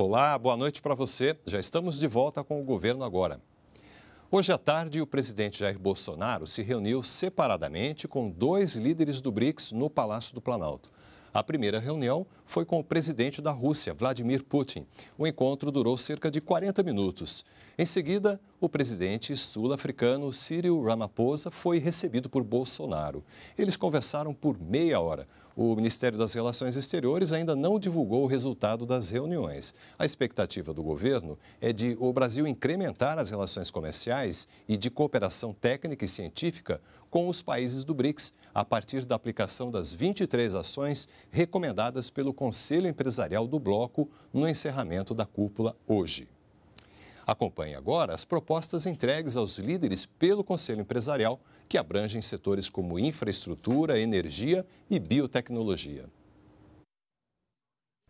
Olá, boa noite para você. Já estamos de volta com o governo agora. Hoje à tarde, o presidente Jair Bolsonaro se reuniu separadamente com dois líderes do BRICS no Palácio do Planalto. A primeira reunião foi com o presidente da Rússia, Vladimir Putin. O encontro durou cerca de 40 minutos. Em seguida, o presidente sul-africano Cyril Ramaphosa foi recebido por Bolsonaro. Eles conversaram por meia hora o Ministério das Relações Exteriores ainda não divulgou o resultado das reuniões. A expectativa do governo é de o Brasil incrementar as relações comerciais e de cooperação técnica e científica com os países do BRICS, a partir da aplicação das 23 ações recomendadas pelo Conselho Empresarial do Bloco no encerramento da cúpula hoje. Acompanhe agora as propostas entregues aos líderes pelo Conselho Empresarial, que abrangem setores como infraestrutura, energia e biotecnologia.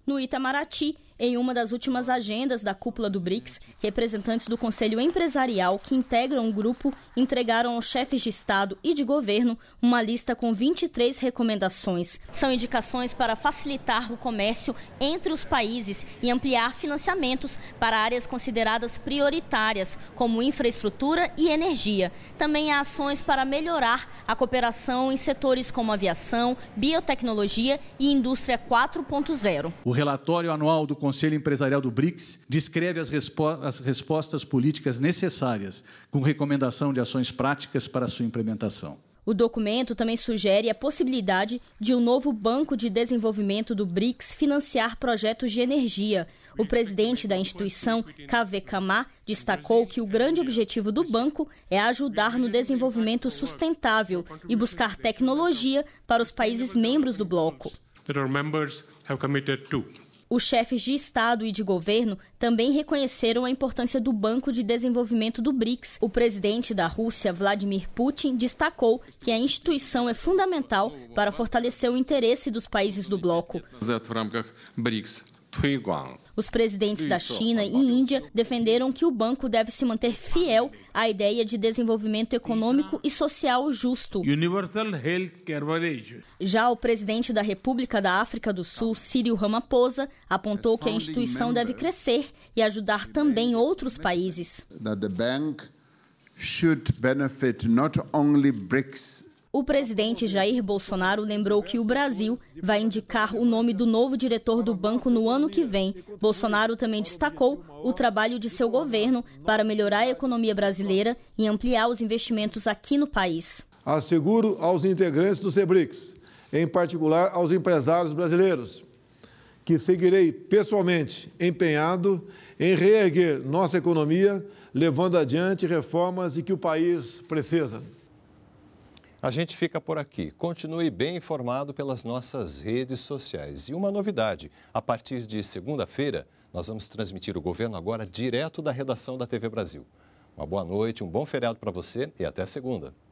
No Itamaraty, em uma das últimas agendas da cúpula do BRICS, representantes do Conselho Empresarial que integram o grupo entregaram aos chefes de Estado e de governo uma lista com 23 recomendações. São indicações para facilitar o comércio entre os países e ampliar financiamentos para áreas consideradas prioritárias, como infraestrutura e energia. Também há ações para melhorar a cooperação em setores como aviação, biotecnologia e indústria 4.0. O relatório anual do Conselho Empresarial do BRICS descreve as, respo as respostas políticas necessárias, com recomendação de ações práticas para sua implementação. O documento também sugere a possibilidade de um novo Banco de Desenvolvimento do BRICS financiar projetos de energia. O presidente da instituição, Kaveh Kamar, destacou que o grande objetivo do banco é ajudar no desenvolvimento sustentável e buscar tecnologia para os países membros do bloco. That our members have committed to. Os chefes de Estado e de governo também reconheceram a importância do Banco de Desenvolvimento do BRICS. O presidente da Rússia, Vladimir Putin, destacou que a instituição é fundamental para fortalecer o interesse dos países do bloco. Os presidentes da China e Índia defenderam que o banco deve se manter fiel à ideia de desenvolvimento econômico e social justo. Já o presidente da República da África do Sul, Cyril Ramaphosa, apontou que a instituição deve crescer e ajudar também outros países. BRICS o presidente Jair Bolsonaro lembrou que o Brasil vai indicar o nome do novo diretor do banco no ano que vem. Bolsonaro também destacou o trabalho de seu governo para melhorar a economia brasileira e ampliar os investimentos aqui no país. Asseguro aos integrantes do SEBRICS, em particular aos empresários brasileiros, que seguirei pessoalmente empenhado em reerguer nossa economia, levando adiante reformas de que o país precisa. A gente fica por aqui. Continue bem informado pelas nossas redes sociais. E uma novidade: a partir de segunda-feira, nós vamos transmitir o governo agora direto da redação da TV Brasil. Uma boa noite, um bom feriado para você e até segunda.